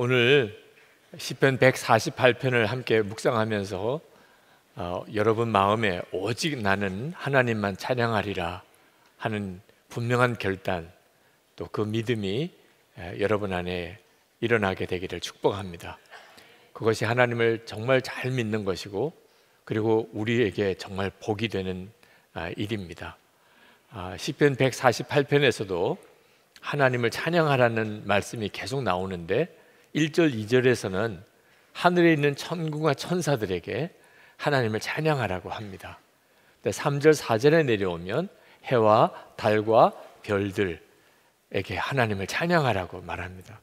오늘 시편 148편을 함께 묵상하면서 어, 여러분 마음에 오직 나는 하나님만 찬양하리라 하는 분명한 결단 또 그 믿음이 여러분 안에 일어나게 되기를 축복합니다. 그것이 하나님을 정말 잘 믿는 것이고 그리고 우리에게 정말 복이 되는 아, 일입니다. 아, 시편 148편에서도 하나님을 찬양하라는 말씀이 계속 나오는데 1절, 2절에서는 하늘에 있는 천국과 천사들에게 하나님을 찬양하라고 합니다. 3절, 4절에 내려오면 해와 달과 별들에게 하나님을 찬양하라고 말합니다.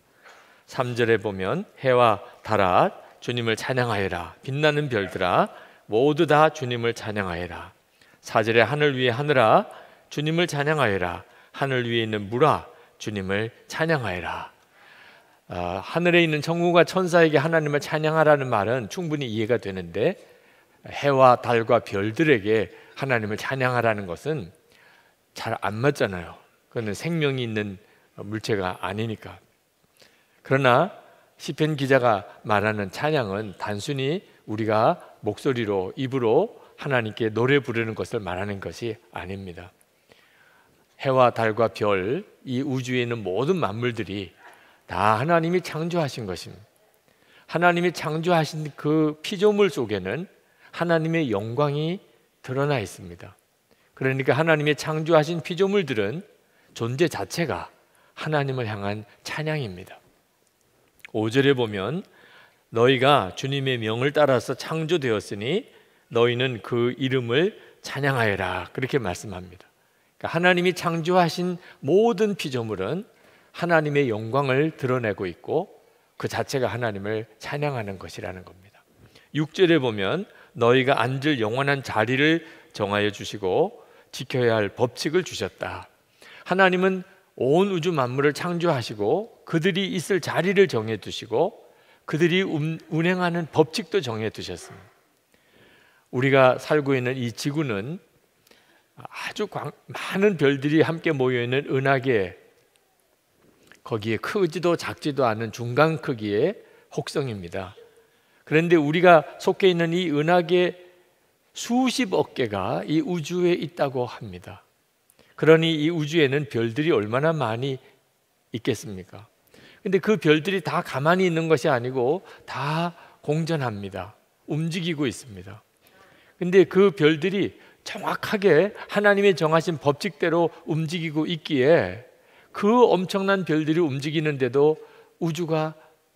3절에 보면 해와 달아 주님을 찬양하여라. 빛나는 별들아 모두 다 주님을 찬양하여라. 4절에 하늘 위에 하늘아 주님을 찬양하여라. 하늘 위에 있는 물아 주님을 찬양하여라. 아, 하늘에 있는 천국과 천사에게 하나님을 찬양하라는 말은 충분히 이해가 되는데 해와 달과 별들에게 하나님을 찬양하라는 것은 잘 안 맞잖아요. 그는 생명이 있는 물체가 아니니까. 그러나 시편 기자가 말하는 찬양은 단순히 우리가 목소리로 입으로 하나님께 노래 부르는 것을 말하는 것이 아닙니다. 해와 달과 별, 이 우주에 있는 모든 만물들이 다 하나님이 창조하신 것입니다. 하나님이 창조하신 그 피조물 속에는 하나님의 영광이 드러나 있습니다. 그러니까 하나님의 창조하신 피조물들은 존재 자체가 하나님을 향한 찬양입니다. 5절에 보면 너희가 주님의 명을 따라서 창조되었으니 너희는 그 이름을 찬양하여라 그렇게 말씀합니다. 그러니까 하나님이 창조하신 모든 피조물은 하나님의 영광을 드러내고 있고 그 자체가 하나님을 찬양하는 것이라는 겁니다. 6절에 보면 너희가 앉을 영원한 자리를 정하여 주시고 지켜야 할 법칙을 주셨다. 하나님은 온 우주 만물을 창조하시고 그들이 있을 자리를 정해 두시고 그들이 운행하는 법칙도 정해 두셨습니다. 우리가 살고 있는 이 지구는 아주 광, 많은 별들이 함께 모여 있는 은하계 거기에 크지도 작지도 않은 중간 크기의 혹성입니다. 그런데 우리가 속해 있는 이 은하계 수십억 개가 이 우주에 있다고 합니다. 그러니 이 우주에는 별들이 얼마나 많이 있겠습니까? 근데 그 별들이 다 가만히 있는 것이 아니고 다 공전합니다. 움직이고 있습니다. 근데 그 별들이 정확하게 하나님의 정하신 법칙대로 움직이고 있기에 그 엄청난 별들이 움직이는데도 우주가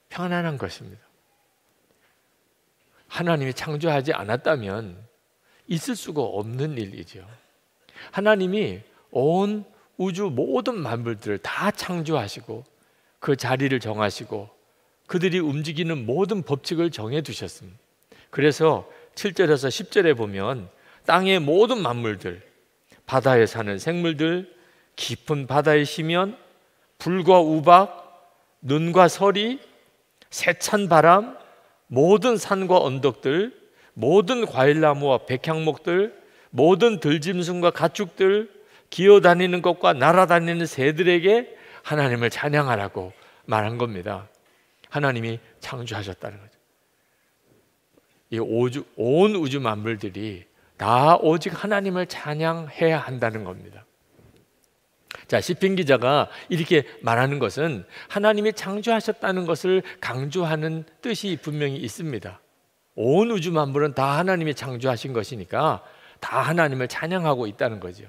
편안한 것입니다. 하나님이 창조하지 않았다면 있을 수가 없는 일이죠. 하나님이 온 우주 모든 만물들을 다 창조하시고 그 자리를 정하시고 그들이 움직이는 모든 법칙을 정해 두셨습니다. 그래서 7절에서 10절에 보면 땅의 모든 만물들, 바다에 사는 생물들, 깊은 바다의 시면 불과 우박, 눈과 서리, 세찬 바람, 모든 산과 언덕들, 모든 과일나무와 백향목들, 모든 들짐승과 가축들, 기어다니는 것과 날아다니는 새들에게 하나님을 찬양하라고 말한 겁니다. 하나님이 창조하셨다는 거죠. 이 오주, 온 우주 만물들이 다 오직 하나님을 찬양해야 한다는 겁니다. 자, 시핀 기자가 이렇게 말하는 것은 하나님이 창조하셨다는 것을 강조하는 뜻이 분명히 있습니다. 온 우주 만물은 다 하나님이 창조하신 것이니까 다 하나님을 찬양하고 있다는 거죠.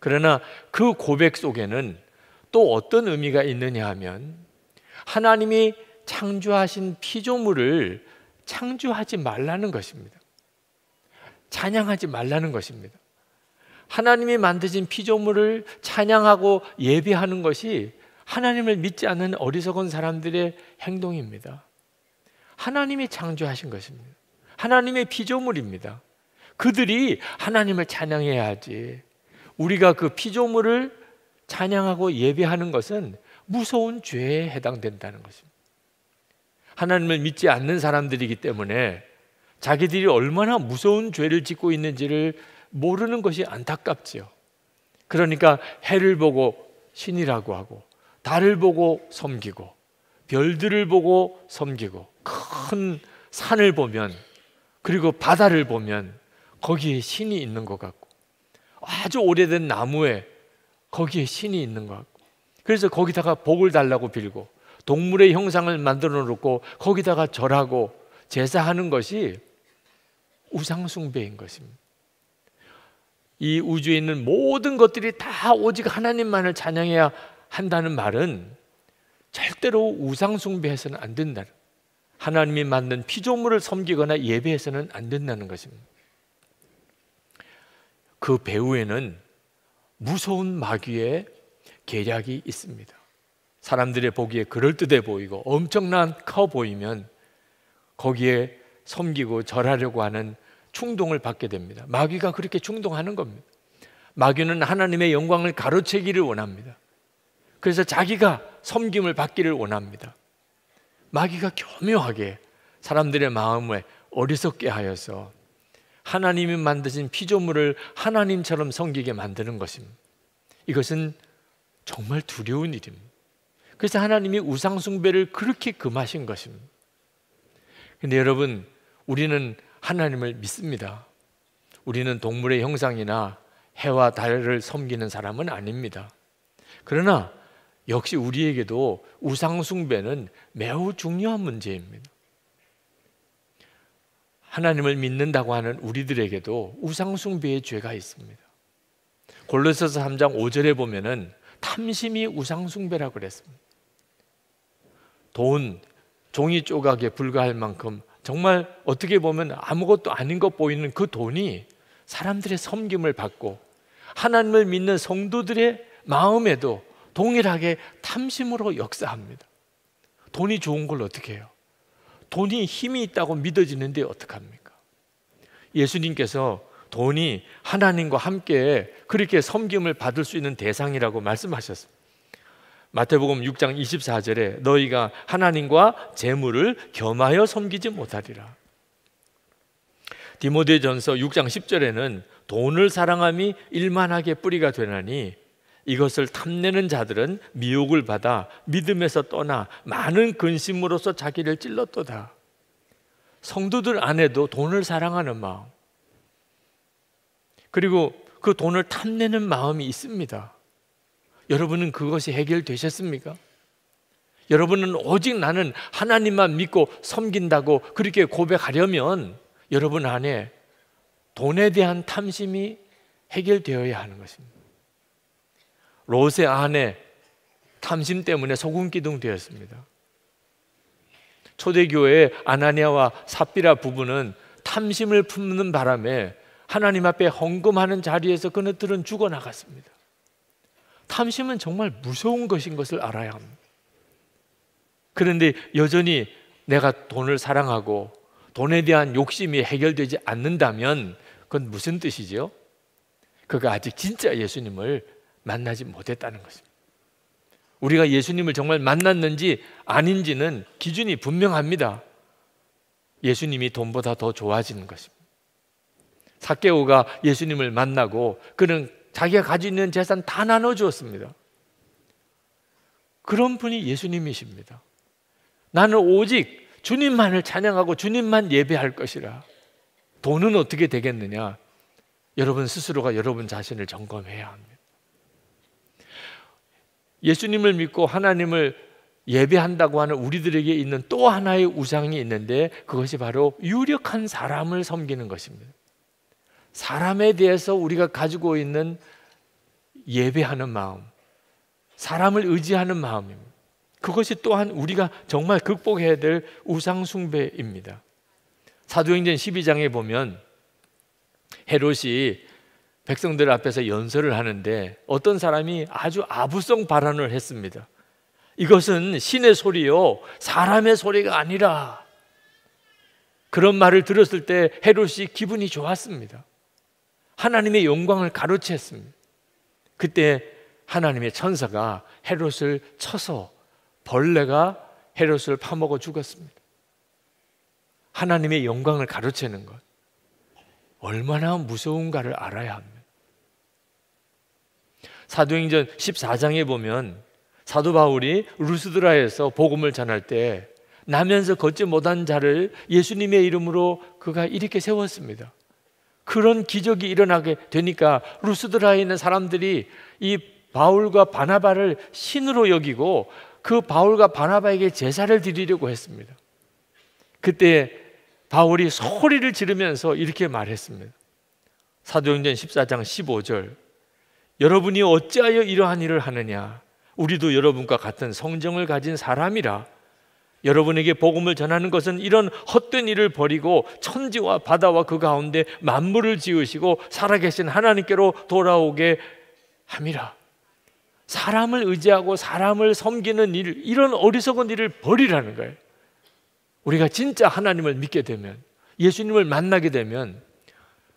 그러나 그 고백 속에는 또 어떤 의미가 있느냐 하면 하나님이 창조하신 피조물을 창조하지 말라는 것입니다. 찬양하지 말라는 것입니다. 하나님이 만드신 피조물을 찬양하고 예배하는 것이 하나님을 믿지 않는 어리석은 사람들의 행동입니다. 하나님이 창조하신 것입니다. 하나님의 피조물입니다. 그들이 하나님을 찬양해야지. 우리가 그 피조물을 찬양하고 예배하는 것은 무서운 죄에 해당된다는 것입니다. 하나님을 믿지 않는 사람들이기 때문에 자기들이 얼마나 무서운 죄를 짓고 있는지를 모르는 것이 안타깝지요. 그러니까 해를 보고 신이라고 하고 달을 보고 섬기고 별들을 보고 섬기고 큰 산을 보면 그리고 바다를 보면 거기에 신이 있는 것 같고 아주 오래된 나무에 거기에 신이 있는 것 같고 그래서 거기다가 복을 달라고 빌고 동물의 형상을 만들어 놓고 거기다가 절하고 제사하는 것이 우상숭배인 것입니다. 이 우주에 있는 모든 것들이 다 오직 하나님만을 찬양해야 한다는 말은 절대로 우상 숭배해서는 안 된다. 하나님이 만든 피조물을 섬기거나 예배해서는 안 된다는 것입니다. 그 배후에는 무서운 마귀의 계략이 있습니다. 사람들의 보기에 그럴듯해 보이고 엄청난 커 보이면 거기에 섬기고 절하려고 하는 충동을 받게 됩니다. 마귀가 그렇게 충동하는 겁니다. 마귀는 하나님의 영광을 가로채기를 원합니다. 그래서 자기가 섬김을 받기를 원합니다. 마귀가 교묘하게 사람들의 마음을 어리석게 하여서 하나님이 만드신 피조물을 하나님처럼 섬기게 만드는 것입니다. 이것은 정말 두려운 일입니다. 그래서 하나님이 우상숭배를 그렇게 금하신 것입니다. 근데 여러분, 우리는 하나님을 믿습니다. 우리는 동물의 형상이나 해와 달을 섬기는 사람은 아닙니다. 그러나 역시 우리에게도 우상숭배는 매우 중요한 문제입니다. 하나님을 믿는다고 하는 우리들에게도 우상숭배의 죄가 있습니다. 골로새서 3장 5절에 보면은 탐심이 우상숭배라고 그랬습니다. 돈, 종이 조각에 불과할 만큼 정말 어떻게 보면 아무것도 아닌 것 보이는 그 돈이 사람들의 섬김을 받고 하나님을 믿는 성도들의 마음에도 동일하게 탐심으로 역사합니다. 돈이 좋은 걸 어떻게 해요? 돈이 힘이 있다고 믿어지는데 어떡합니까? 예수님께서 돈이 하나님과 함께 그렇게 섬김을 받을 수 있는 대상이라고 말씀하셨습니다. 마태복음 6장 24절에 너희가 하나님과 재물을 겸하여 섬기지 못하리라. 디모데전서 6장 10절에는 돈을 사랑함이 일만하게 뿌리가 되나니 이것을 탐내는 자들은 미혹을 받아 믿음에서 떠나 많은 근심으로서 자기를 찔렀도다. 성도들 안에도 돈을 사랑하는 마음 그리고 그 돈을 탐내는 마음이 있습니다. 여러분은 그것이 해결되셨습니까? 여러분은 오직 나는 하나님만 믿고 섬긴다고 그렇게 고백하려면 여러분 안에 돈에 대한 탐심이 해결되어야 하는 것입니다. 롯의 아내 탐심 때문에 소금기둥 되었습니다. 초대교회 아나니아와 삽비라 부부는 탐심을 품는 바람에 하나님 앞에 헌금하는 자리에서 그녀들은 죽어나갔습니다. 탐심은 정말 무서운 것인 것을 알아야 합니다. 그런데 여전히 내가 돈을 사랑하고 돈에 대한 욕심이 해결되지 않는다면 그건 무슨 뜻이지 그가 아직 진짜 예수님을 만나지 못했다는 것입니다. 우리가 예수님을 정말 만났는지 아닌지는 기준이 분명합니다. 예수님이 돈보다 더 좋아지는 것입니다. 사케오가 예수님을 만나고 그는 자기가 가지고 있는 재산 다 나눠 주었습니다. 그런 분이 예수님이십니다. 나는 오직 주님만을 찬양하고 주님만 예배할 것이라. 돈은 어떻게 되겠느냐? 여러분 스스로가 여러분 자신을 점검해야 합니다. 예수님을 믿고 하나님을 예배한다고 하는 우리들에게 있는 또 하나의 우상이 있는데 그것이 바로 유력한 사람을 섬기는 것입니다. 사람에 대해서 우리가 가지고 있는 예배하는 마음, 사람을 의지하는 마음입니다. 그것이 또한 우리가 정말 극복해야 될 우상숭배입니다. 사도행전 12장에 보면 헤롯이 백성들 앞에서 연설을 하는데 어떤 사람이 아주 아부성 발언을 했습니다. 이것은 신의 소리요, 사람의 소리가 아니라 그런 말을 들었을 때 헤롯이 기분이 좋았습니다. 하나님의 영광을 가로챘습니다. 그때 하나님의 천사가 헤롯을 쳐서 벌레가 헤롯을 파먹어 죽었습니다. 하나님의 영광을 가로채는 것. 얼마나 무서운가를 알아야 합니다. 사도행전 14장에 보면 사도 바울이 루스드라에서 복음을 전할 때 나면서 걷지 못한 자를 예수님의 이름으로 그가 이렇게 세웠습니다. 그런 기적이 일어나게 되니까 루스드라에 있는 사람들이 이 바울과 바나바를 신으로 여기고 그 바울과 바나바에게 제사를 드리려고 했습니다. 그때 바울이 소리를 지르면서 이렇게 말했습니다. 사도행전 14장 15절. 여러분이 어찌하여 이러한 일을 하느냐? 우리도 여러분과 같은 성정을 가진 사람이라 여러분에게 복음을 전하는 것은 이런 헛된 일을 버리고 천지와 바다와 그 가운데 만물을 지으시고 살아계신 하나님께로 돌아오게 함이라. 사람을 의지하고 사람을 섬기는 일, 이런 어리석은 일을 버리라는 거예요. 우리가 진짜 하나님을 믿게 되면, 예수님을 만나게 되면,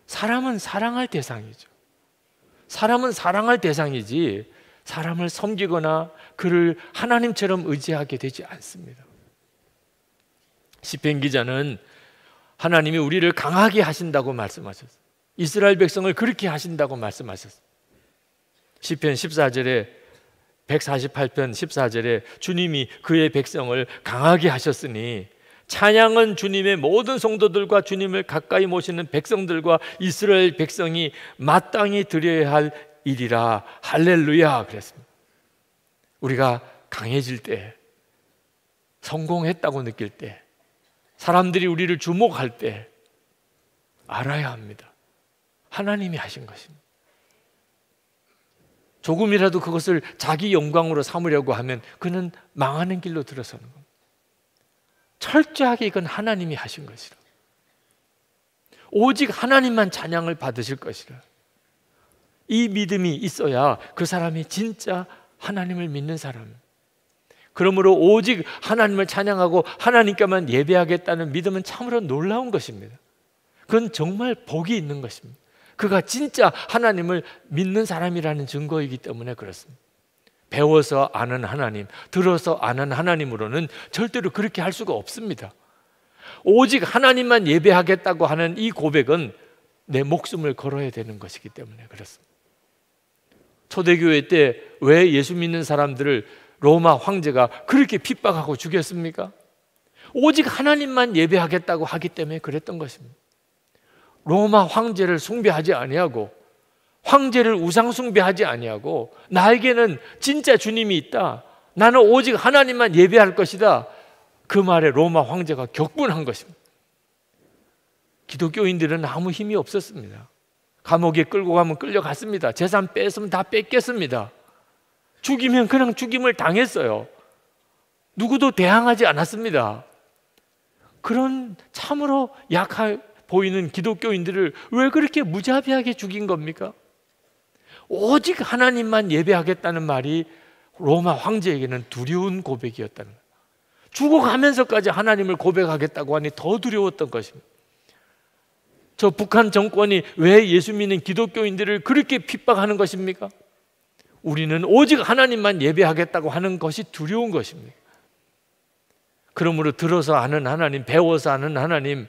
사람은 사랑할 대상이죠. 사람은 사랑할 대상이지, 사람을 섬기거나 그를 하나님처럼 의지하게 되지 않습니다. 시편 기자는 하나님이 우리를 강하게 하신다고 말씀하셨어요. 이스라엘 백성을 그렇게 하신다고 말씀하셨어요. 시편 14절에 148편 14절에 주님이 그의 백성을 강하게 하셨으니 찬양은 주님의 모든 성도들과 주님을 가까이 모시는 백성들과 이스라엘 백성이 마땅히 드려야 할 일이라 할렐루야 그랬습니다. 우리가 강해질 때 성공했다고 느낄 때 사람들이 우리를 주목할 때 알아야 합니다. 하나님이 하신 것입니다. 조금이라도 그것을 자기 영광으로 삼으려고 하면 그는 망하는 길로 들어서는 겁니다. 철저하게 이건 하나님이 하신 것이라. 오직 하나님만 찬양을 받으실 것이라. 이 믿음이 있어야 그 사람이 진짜 하나님을 믿는 사람입니다. 그러므로 오직 하나님을 찬양하고 하나님께만 예배하겠다는 믿음은 참으로 놀라운 것입니다. 그건 정말 복이 있는 것입니다. 그가 진짜 하나님을 믿는 사람이라는 증거이기 때문에 그렇습니다. 배워서 아는 하나님, 들어서 아는 하나님으로는 절대로 그렇게 할 수가 없습니다. 오직 하나님만 예배하겠다고 하는 이 고백은 내 목숨을 걸어야 되는 것이기 때문에 그렇습니다. 초대교회 때 왜 예수 믿는 사람들을 로마 황제가 그렇게 핍박하고 죽였습니까? 오직 하나님만 예배하겠다고 하기 때문에 그랬던 것입니다. 로마 황제를 숭배하지 아니하고 황제를 우상 숭배하지 아니하고 나에게는 진짜 주님이 있다. 나는 오직 하나님만 예배할 것이다. 그 말에 로마 황제가 격분한 것입니다. 기독교인들은 아무 힘이 없었습니다. 감옥에 끌고 가면 끌려갔습니다. 재산 뺏으면 다 뺏겼습니다. 죽이면 그냥 죽임을 당했어요. 누구도 대항하지 않았습니다. 그런 참으로 약하 보이는 기독교인들을 왜 그렇게 무자비하게 죽인 겁니까? 오직 하나님만 예배하겠다는 말이 로마 황제에게는 두려운 고백이었다는 거예요. 죽어가면서까지 하나님을 고백하겠다고 하니 더 두려웠던 것입니다. 저 북한 정권이 왜 예수 믿는 기독교인들을 그렇게 핍박하는 것입니까? 우리는 오직 하나님만 예배하겠다고 하는 것이 두려운 것입니다. 그러므로 들어서 아는 하나님, 배워서 아는 하나님,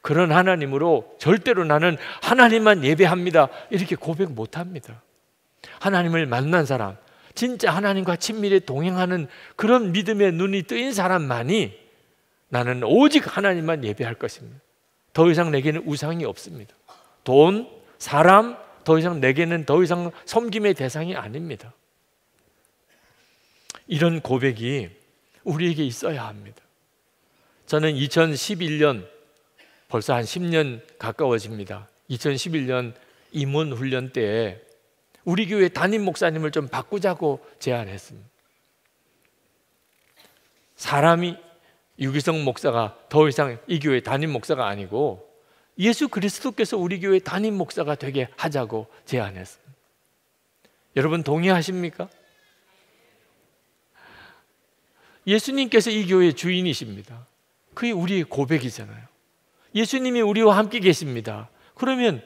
그런 하나님으로 절대로 나는 하나님만 예배합니다. 이렇게 고백 못 합니다. 하나님을 만난 사람, 진짜 하나님과 친밀히 동행하는 그런 믿음의 눈이 뜨인 사람만이 나는 오직 하나님만 예배할 것입니다. 더 이상 내게는 우상이 없습니다. 돈, 사람, 더 이상 내게는 더 이상 섬김의 대상이 아닙니다. 이런 고백이 우리에게 있어야 합니다. 저는 2011년 벌써 한 10년 가까워집니다. 2011년 임원 훈련 때 우리 교회 담임 목사님을 좀 바꾸자고 제안했습니다. 사람이 유기성 목사가 더 이상 이 교회 담임 목사가 아니고 예수 그리스도께서 우리 교회 담임 목사가 되게 하자고 제안했습니다. 여러분 동의하십니까? 예수님께서 이 교회의 주인이십니다. 그게 우리의 고백이잖아요. 예수님이 우리와 함께 계십니다. 그러면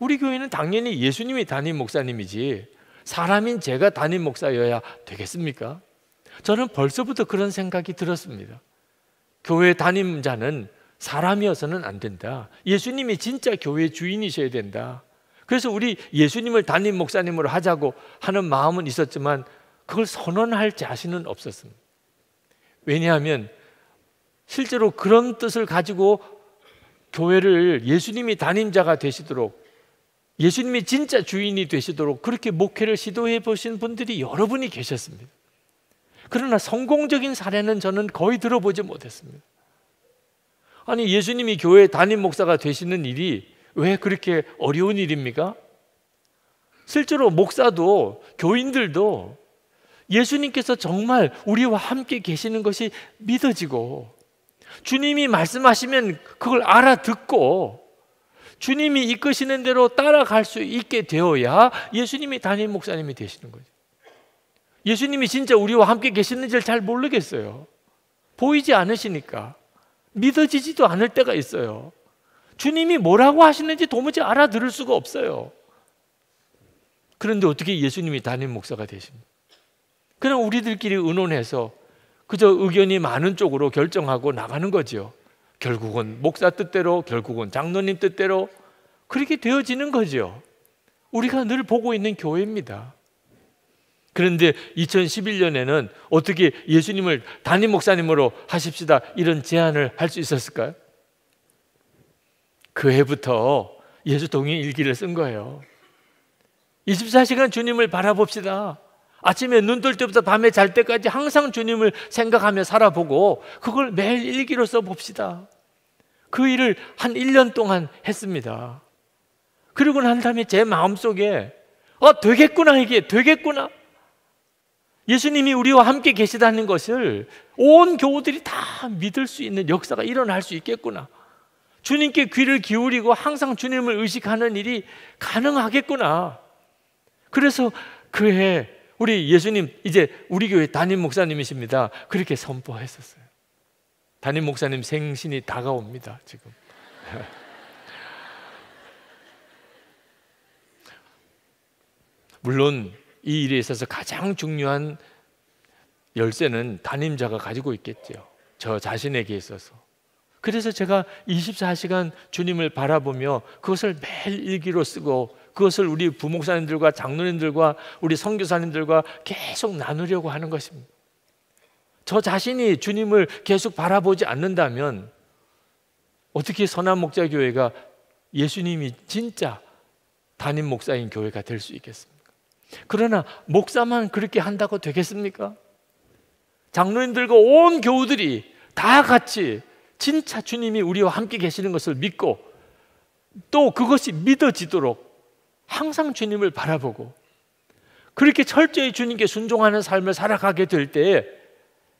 우리 교회는 당연히 예수님이 담임 목사님이지 사람인 제가 담임 목사여야 되겠습니까? 저는 벌써부터 그런 생각이 들었습니다. 교회 담임자는 사람이어서는 안 된다. 예수님이 진짜 교회 주인이셔야 된다. 그래서 우리 예수님을 담임 목사님으로 하자고 하는 마음은 있었지만 그걸 선언할 자신은 없었습니다. 왜냐하면 실제로 그런 뜻을 가지고 교회를 예수님이 담임자가 되시도록 예수님이 진짜 주인이 되시도록 그렇게 목회를 시도해 보신 분들이 여러분이 계셨습니다. 그러나 성공적인 사례는 저는 거의 들어보지 못했습니다. 아니 예수님이 교회 담임 목사가 되시는 일이 왜 그렇게 어려운 일입니까? 실제로 목사도 교인들도 예수님께서 정말 우리와 함께 계시는 것이 믿어지고 주님이 말씀하시면 그걸 알아듣고 주님이 이끄시는 대로 따라갈 수 있게 되어야 예수님이 담임 목사님이 되시는 거죠. 예수님이 진짜 우리와 함께 계시는지를 잘 모르겠어요. 보이지 않으시니까. 믿어지지도 않을 때가 있어요. 주님이 뭐라고 하시는지 도무지 알아들을 수가 없어요. 그런데 어떻게 예수님이 담임 목사가 되십니까? 그냥 우리들끼리 의논해서 그저 의견이 많은 쪽으로 결정하고 나가는 거지 결국은 목사 뜻대로, 결국은 장로님 뜻대로 그렇게 되어지는 거지 우리가 늘 보고 있는 교회입니다. 그런데 2011년에는 어떻게 예수님을 담임 목사님으로 하십시다 이런 제안을 할 수 있었을까요? 그 해부터 예수 동행 일기를 쓴 거예요. 24시간 주님을 바라봅시다. 아침에 눈 뜰 때부터 밤에 잘 때까지 항상 주님을 생각하며 살아보고 그걸 매일 일기로 써봅시다. 그 일을 한 1년 동안 했습니다. 그리고 난 다음에 제 마음속에 아 되겠구나 이게 되겠구나 예수님이 우리와 함께 계시다는 것을 온 교우들이 다 믿을 수 있는 역사가 일어날 수 있겠구나. 주님께 귀를 기울이고 항상 주님을 의식하는 일이 가능하겠구나. 그래서 그해 우리 예수님 이제 우리 교회 담임 목사님이십니다. 그렇게 선포했었어요. 담임 목사님 생신이 다가옵니다. 지금. 물론 이 일에 있어서 가장 중요한 열쇠는 담임자가 가지고 있겠죠. 저 자신에게 있어서. 그래서 제가 24시간 주님을 바라보며 그것을 매일 일기로 쓰고 그것을 우리 부목사님들과 장로님들과 우리 선교사님들과 계속 나누려고 하는 것입니다. 저 자신이 주님을 계속 바라보지 않는다면 어떻게 선한 목자 교회가 예수님이 진짜 담임 목사인 교회가 될 수 있겠습니까? 그러나 목사만 그렇게 한다고 되겠습니까? 장로님들과 온 교우들이 다 같이 진짜 주님이 우리와 함께 계시는 것을 믿고 또 그것이 믿어지도록 항상 주님을 바라보고 그렇게 철저히 주님께 순종하는 삶을 살아가게 될 때에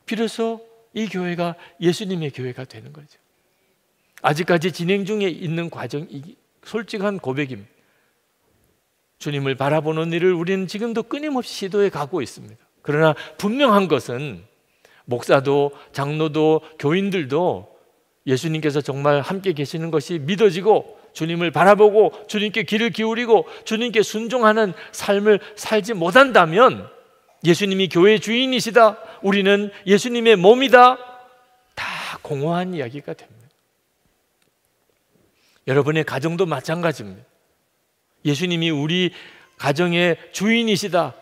비로소 이 교회가 예수님의 교회가 되는 거죠. 아직까지 진행 중에 있는 과정이 솔직한 고백입니다. 주님을 바라보는 일을 우리는 지금도 끊임없이 시도해 가고 있습니다. 그러나 분명한 것은 목사도 장로도 교인들도 예수님께서 정말 함께 계시는 것이 믿어지고 주님을 바라보고 주님께 귀를 기울이고 주님께 순종하는 삶을 살지 못한다면 예수님이 교회 주인이시다. 우리는 예수님의 몸이다. 다 공허한 이야기가 됩니다. 여러분의 가정도 마찬가지입니다. 예수님이 우리 가정의 주인이시다.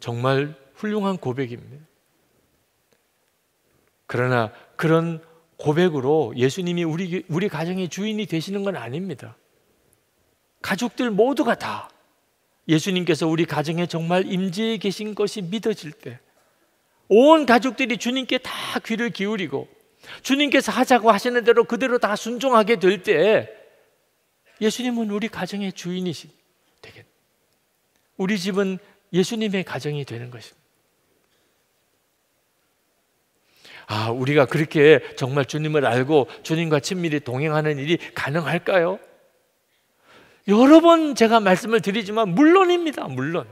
정말 훌륭한 고백입니다. 그러나 그런 고백으로 예수님이 우리, 우리 가정의 주인이 되시는 건 아닙니다. 가족들 모두가 다 예수님께서 우리 가정에 정말 임재해 계신 것이 믿어질 때, 온 가족들이 주님께 다 귀를 기울이고, 주님께서 하자고 하시는 대로 그대로 다 순종하게 될 때, 예수님은 우리 가정의 주인이시 되겠. 우리 집은 예수님의 가정이 되는 것입니다. 아, 우리가 그렇게 정말 주님을 알고 주님과 친밀히 동행하는 일이 가능할까요? 여러 번 제가 말씀을 드리지만 물론입니다. 물론.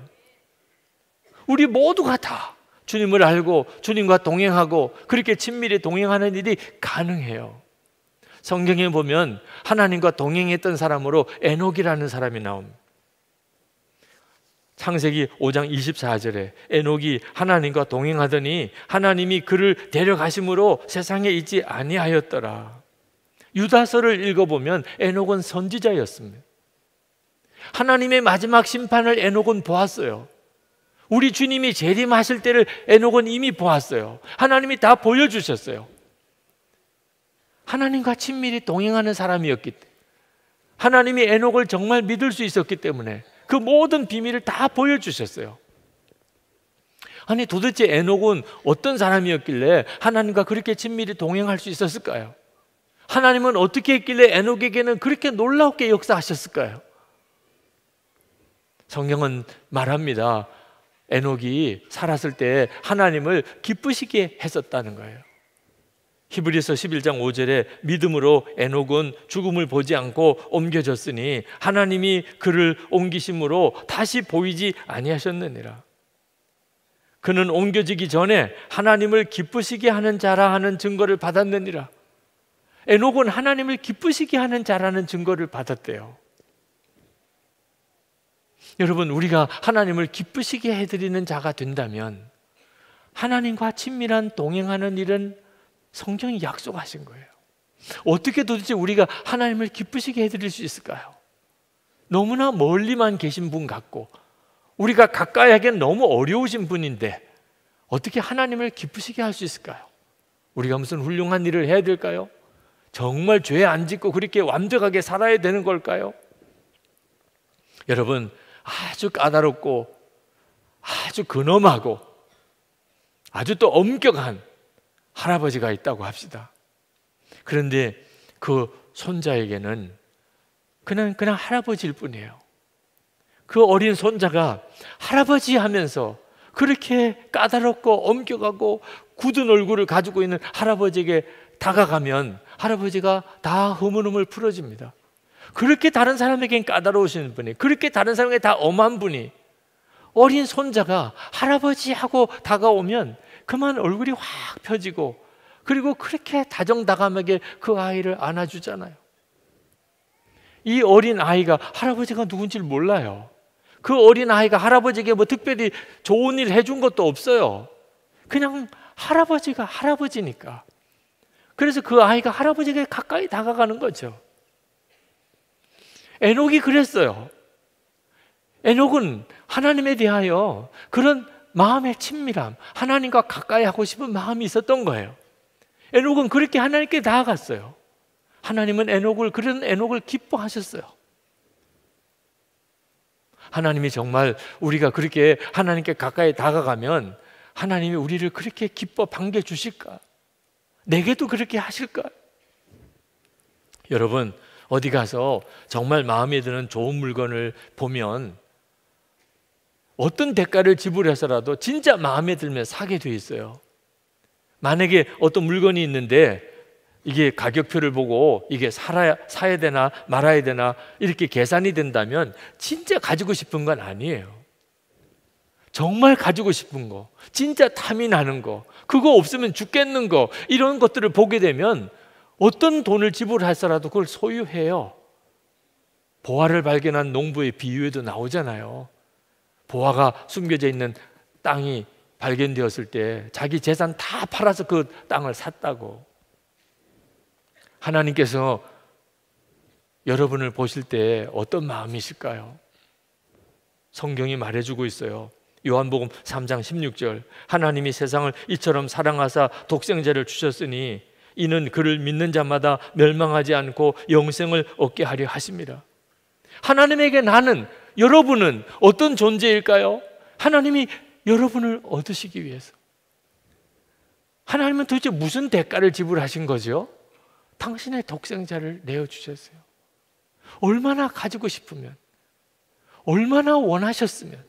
우리 모두가 다 주님을 알고 주님과 동행하고 그렇게 친밀히 동행하는 일이 가능해요. 성경에 보면 하나님과 동행했던 사람으로 에녹이라는 사람이 나옵니다. 창세기 5장 24절에 에녹이 하나님과 동행하더니 하나님이 그를 데려가심으로 세상에 있지 아니하였더라. 유다서를 읽어보면 에녹은 선지자였습니다. 하나님의 마지막 심판을 에녹은 보았어요. 우리 주님이 재림하실 때를 에녹은 이미 보았어요. 하나님이 다 보여주셨어요. 하나님과 친밀히 동행하는 사람이었기 때문에 하나님이 에녹을 정말 믿을 수 있었기 때문에 그 모든 비밀을 다 보여주셨어요. 아니 도대체 에녹은 어떤 사람이었길래 하나님과 그렇게 친밀히 동행할 수 있었을까요? 하나님은 어떻게 했길래 에녹에게는 그렇게 놀랍게 역사하셨을까요? 성경은 말합니다. 에녹이 살았을 때 하나님을 기쁘시게 했었다는 거예요. 히브리서 11장 5절에 믿음으로 에녹은 죽음을 보지 않고 옮겨졌으니 하나님이 그를 옮기심으로 다시 보이지 아니하셨느니라. 그는 옮겨지기 전에 하나님을 기쁘시게 하는 자라 하는 증거를 받았느니라. 에녹은 하나님을 기쁘시게 하는 자라는 증거를 받았대요. 여러분, 우리가 하나님을 기쁘시게 해드리는 자가 된다면 하나님과 친밀한 동행하는 일은 성경이 약속하신 거예요. 어떻게 도대체 우리가 하나님을 기쁘시게 해드릴 수 있을까요? 너무나 멀리만 계신 분 같고, 우리가 가까이 하기엔 너무 어려우신 분인데, 어떻게 하나님을 기쁘시게 할 수 있을까요? 우리가 무슨 훌륭한 일을 해야 될까요? 정말 죄 안 짓고 그렇게 완벽하게 살아야 되는 걸까요? 여러분, 아주 까다롭고, 아주 근엄하고, 아주 또 엄격한 할아버지가 있다고 합시다. 그런데 그 손자에게는 그냥 그냥 할아버지일 뿐이에요. 그 어린 손자가 할아버지 하면서 그렇게 까다롭고 엄격하고 굳은 얼굴을 가지고 있는 할아버지에게 다가가면 할아버지가 다 흐물흐물 풀어집니다. 그렇게 다른 사람에게 까다로우신 분이, 그렇게 다른 사람에게 다 엄한 분이, 어린 손자가 할아버지하고 다가오면 그만 얼굴이 확 펴지고 그리고 그렇게 다정다감하게 그 아이를 안아주잖아요. 이 어린 아이가 할아버지가 누군지를 몰라요. 그 어린 아이가 할아버지에게 뭐 특별히 좋은 일 해준 것도 없어요. 그냥 할아버지가 할아버지니까. 그래서 그 아이가 할아버지에게 가까이 다가가는 거죠. 에녹이 그랬어요. 에녹은 하나님에 대하여 그런 마음의 친밀함, 하나님과 가까이 하고 싶은 마음이 있었던 거예요. 에녹은 그렇게 하나님께 나아갔어요. 하나님은 에녹을 그런 에녹을 기뻐하셨어요. 하나님이 정말 우리가 그렇게 하나님께 가까이 다가가면 하나님이 우리를 그렇게 기뻐 반겨 주실까? 내게도 그렇게 하실까? 여러분 어디 가서 정말 마음에 드는 좋은 물건을 보면 어떤 대가를 지불해서라도 진짜 마음에 들면 사게 돼 있어요. 만약에 어떤 물건이 있는데 이게 가격표를 보고 이게 살아야, 사야 되나 말아야 되나 이렇게 계산이 된다면 진짜 가지고 싶은 건 아니에요. 정말 가지고 싶은 거, 진짜 탐이 나는 거, 그거 없으면 죽겠는 거, 이런 것들을 보게 되면 어떤 돈을 지불해서라도 그걸 소유해요. 보화를 발견한 농부의 비유에도 나오잖아요. 보화가 숨겨져 있는 땅이 발견되었을 때 자기 재산 다 팔아서 그 땅을 샀다고. 하나님께서 여러분을 보실 때 어떤 마음이실까요? 성경이 말해주고 있어요. 요한복음 3장 16절. 하나님이 세상을 이처럼 사랑하사 독생자를 주셨으니 이는 그를 믿는 자마다 멸망하지 않고 영생을 얻게 하려 하십니다. 하나님에게 나는 여러분은 어떤 존재일까요? 하나님이 여러분을 얻으시기 위해서. 하나님은 도대체 무슨 대가를 지불하신 거죠? 당신의 독생자를 내어주셨어요. 얼마나 가지고 싶으면, 얼마나 원하셨으면,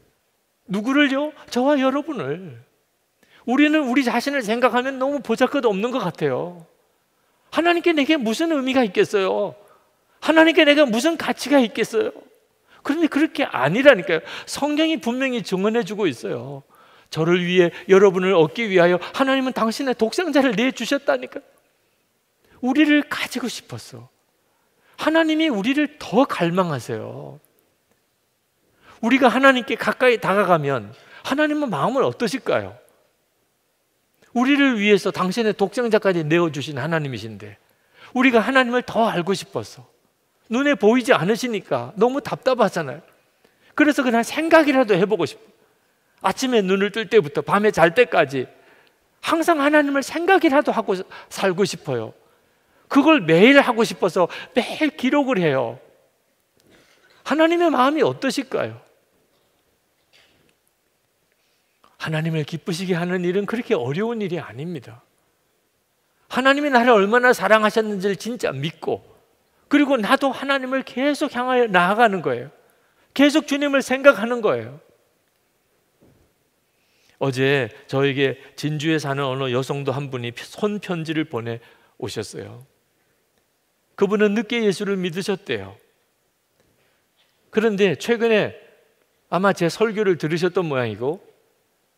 누구를요? 저와 여러분을. 우리는 우리 자신을 생각하면 너무 보잘것 없는 것 같아요. 하나님께 내게 무슨 의미가 있겠어요? 하나님께 내가 무슨 가치가 있겠어요? 그런데 그렇게 아니라니까요. 성경이 분명히 증언해 주고 있어요. 저를 위해 여러분을 얻기 위하여 하나님은 당신의 독생자를 내 주셨다니까. 우리를 가지고 싶었어. 하나님이 우리를 더 갈망하세요. 우리가 하나님께 가까이 다가가면 하나님은 마음을 어떠실까요? 우리를 위해서 당신의 독생자까지 내어 주신 하나님이신데 우리가 하나님을 더 알고 싶었어. 눈에 보이지 않으시니까 너무 답답하잖아요. 그래서 그냥 생각이라도 해보고 싶어. 요 아침에 눈을 뜰 때부터 밤에 잘 때까지 항상 하나님을 생각이라도 하고 살고 싶어요. 그걸 매일 하고 싶어서 매일 기록을 해요. 하나님의 마음이 어떠실까요? 하나님을 기쁘시게 하는 일은 그렇게 어려운 일이 아닙니다. 하나님이 나를 얼마나 사랑하셨는지를 진짜 믿고 그리고 나도 하나님을 계속 향하여 나아가는 거예요. 계속 주님을 생각하는 거예요. 어제 저에게 진주에 사는 어느 여성도 한 분이 손편지를 보내 오셨어요. 그분은 늦게 예수를 믿으셨대요. 그런데 최근에 아마 제 설교를 들으셨던 모양이고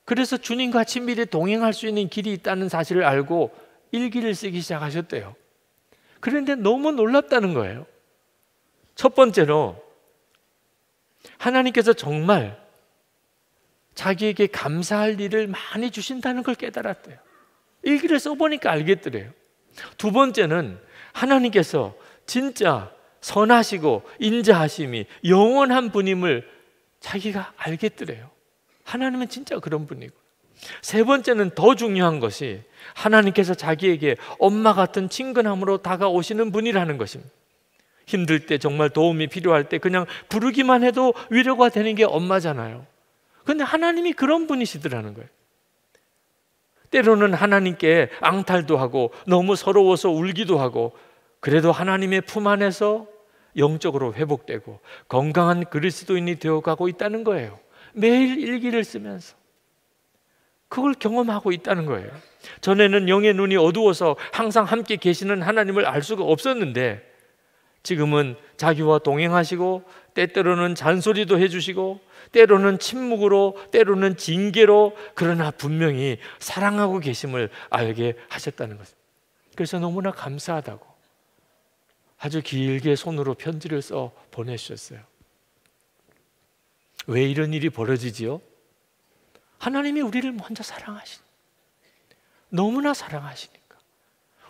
그래서 주님과 친밀히 동행할 수 있는 길이 있다는 사실을 알고 일기를 쓰기 시작하셨대요. 그런데 너무 놀랍다는 거예요. 첫 번째로 하나님께서 정말 자기에게 감사할 일을 많이 주신다는 걸 깨달았대요. 일기를 써보니까 알겠더래요. 두 번째는 하나님께서 진짜 선하시고 인자하심이 영원한 분임을 자기가 알겠더래요. 하나님은 진짜 그런 분이고. 세 번째는 더 중요한 것이 하나님께서 자기에게 엄마 같은 친근함으로 다가오시는 분이라는 것입니다. 힘들 때 정말 도움이 필요할 때 그냥 부르기만 해도 위로가 되는 게 엄마잖아요. 근데 하나님이 그런 분이시더라는 거예요. 때로는 하나님께 앙탈도 하고 너무 서러워서 울기도 하고 그래도 하나님의 품 안에서 영적으로 회복되고 건강한 그리스도인이 되어가고 있다는 거예요. 매일 일기를 쓰면서 그걸 경험하고 있다는 거예요. 전에는 영의 눈이 어두워서 항상 함께 계시는 하나님을 알 수가 없었는데 지금은 자기와 동행하시고 때때로는 잔소리도 해주시고 때로는 침묵으로 때로는 징계로 그러나 분명히 사랑하고 계심을 알게 하셨다는 것. 그래서 너무나 감사하다고 아주 길게 손으로 편지를 써 보내주셨어요. 왜 이런 일이 벌어지지요? 하나님이 우리를 먼저 사랑하신. 너무나 사랑하시니까.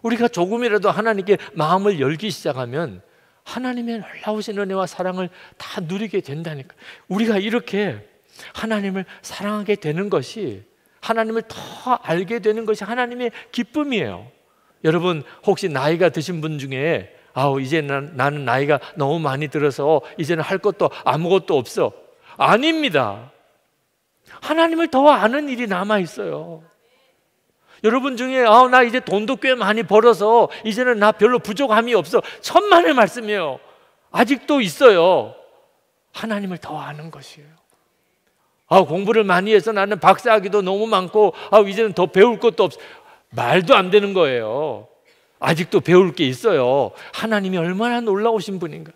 우리가 조금이라도 하나님께 마음을 열기 시작하면 하나님의 놀라우신 은혜와 사랑을 다 누리게 된다니까. 우리가 이렇게 하나님을 사랑하게 되는 것이 하나님을 더 알게 되는 것이 하나님의 기쁨이에요. 여러분 혹시 나이가 드신 분 중에 아우 이제 난, 나는 나이가 너무 많이 들어서 이제는 할 것도 아무것도 없어. 아닙니다. 하나님을 더 아는 일이 남아 있어요. 여러분 중에 아, 나 이제 돈도 꽤 많이 벌어서 이제는 나 별로 부족함이 없어. 천만의 말씀이에요. 아직도 있어요. 하나님을 더 아는 것이에요. 아, 공부를 많이 해서 나는 박사학위도 너무 많고 아, 이제는 더 배울 것도 없어. 말도 안 되는 거예요. 아직도 배울 게 있어요. 하나님이 얼마나 놀라우신 분인가.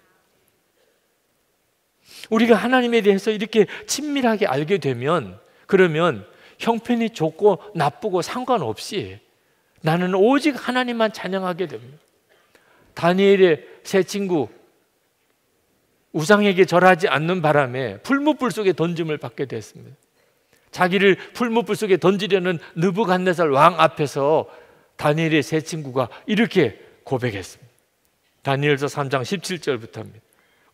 우리가 하나님에 대해서 이렇게 친밀하게 알게 되면 그러면 형편이 좋고 나쁘고 상관없이 나는 오직 하나님만 찬양하게 됩니다. 다니엘의 새 친구 우상에게 절하지 않는 바람에 풀무불 속에 던짐을 받게 됐습니다. 자기를 풀무불 속에 던지려는 느부갓네살 왕 앞에서 다니엘의 새 친구가 이렇게 고백했습니다. 다니엘서 3장 17절부터입니다.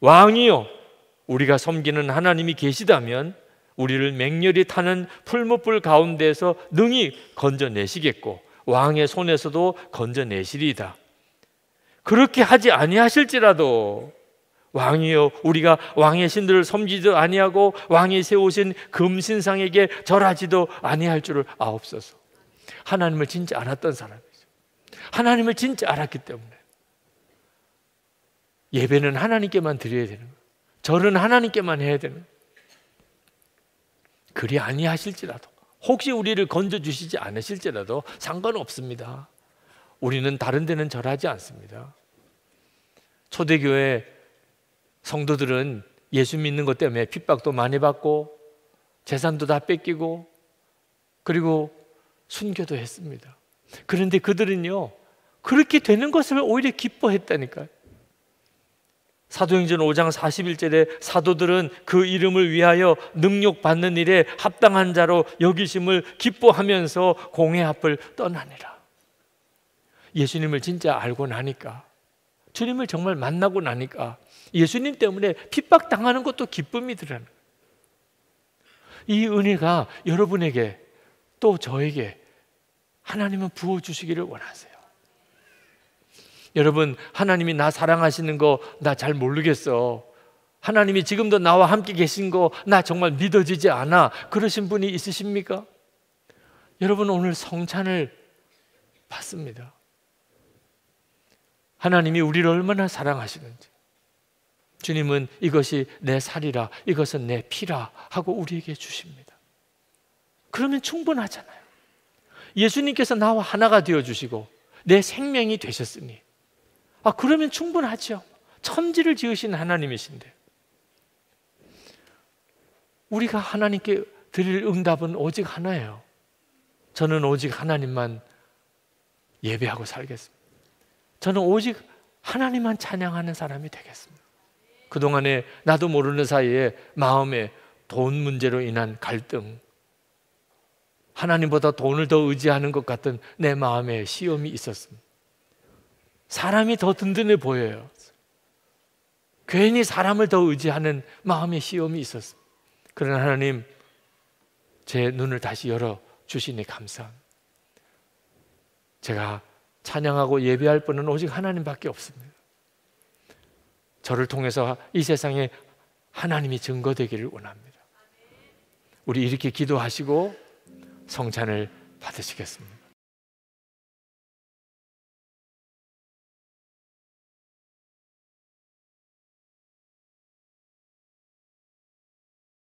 왕이요 우리가 섬기는 하나님이 계시다면 우리를 맹렬히 타는 풀무불 가운데서 능히 건져내시겠고 왕의 손에서도 건져내시리이다. 그렇게 하지 아니하실지라도 왕이여 우리가 왕의 신들을 섬지도 아니하고 왕이 세우신 금신상에게 절하지도 아니할 줄을 아옵소서. 하나님을 진짜 알았던 사람이죠. 하나님을 진짜 알았기 때문에 예배는 하나님께만 드려야 되는 거예요. 절은 하나님께만 해야 되는 거예요. 그리 아니하실지라도 혹시 우리를 건져 주시지 않으실지라도 상관없습니다. 우리는 다른 데는 절하지 않습니다. 초대교회 성도들은 예수 믿는 것 때문에 핍박도 많이 받고 재산도 다 뺏기고 그리고 순교도 했습니다. 그런데 그들은요 그렇게 되는 것을 오히려 기뻐했다니까요. 사도행전 5장 41절에 사도들은 그 이름을 위하여 능력받는 일에 합당한 자로 여기심을 기뻐하면서 공회 앞을 떠나니라. 예수님을 진짜 알고 나니까 주님을 정말 만나고 나니까 예수님 때문에 핍박당하는 것도 기쁨이 드라는 이 은혜가 여러분에게 또 저에게 하나님은 부어주시기를 원하세요. 여러분, 하나님이 나 사랑하시는 거 나 잘 모르겠어. 하나님이 지금도 나와 함께 계신 거 나 정말 믿어지지 않아. 그러신 분이 있으십니까? 여러분, 오늘 성찬을 받습니다. 하나님이 우리를 얼마나 사랑하시는지. 주님은 이것이 내 살이라, 이것은 내 피라 하고 우리에게 주십니다. 그러면 충분하잖아요. 예수님께서 나와 하나가 되어 주시고 내 생명이 되셨으니 아, 그러면 충분하죠. 천지를 지으신 하나님이신데. 우리가 하나님께 드릴 응답은 오직 하나예요. 저는 오직 하나님만 예배하고 살겠습니다. 저는 오직 하나님만 찬양하는 사람이 되겠습니다. 그동안에 나도 모르는 사이에 마음에 돈 문제로 인한 갈등, 하나님보다 돈을 더 의지하는 것 같은 내 마음에 시험이 있었습니다. 사람이 더 든든해 보여요. 괜히 사람을 더 의지하는 마음의 시험이 있었어요. 그러나 하나님, 제 눈을 다시 열어 주시니 감사합니다. 제가 찬양하고 예배할 분은 오직 하나님밖에 없습니다. 저를 통해서 이 세상에 하나님이 증거되기를 원합니다. 우리 이렇게 기도하시고 성찬을 받으시겠습니다.